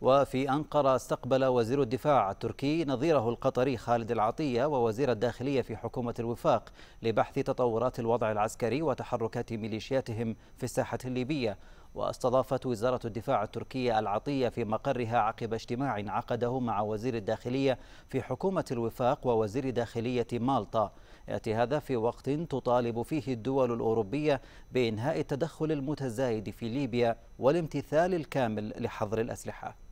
وفي أنقرة استقبل وزير الدفاع التركي نظيره القطري خالد العطية ووزير الداخلية في حكومة الوفاق لبحث تطورات الوضع العسكري وتحركات ميليشياتهم في الساحة الليبية واستضافت وزارة الدفاع التركية العطية في مقرها عقب اجتماع عقده مع وزير الداخلية في حكومة الوفاق ووزير داخلية مالطا يأتي هذا في وقت تطالب فيه الدول الأوروبية بإنهاء التدخل المتزايد في ليبيا والامتثال الكامل لحظر الأسلحة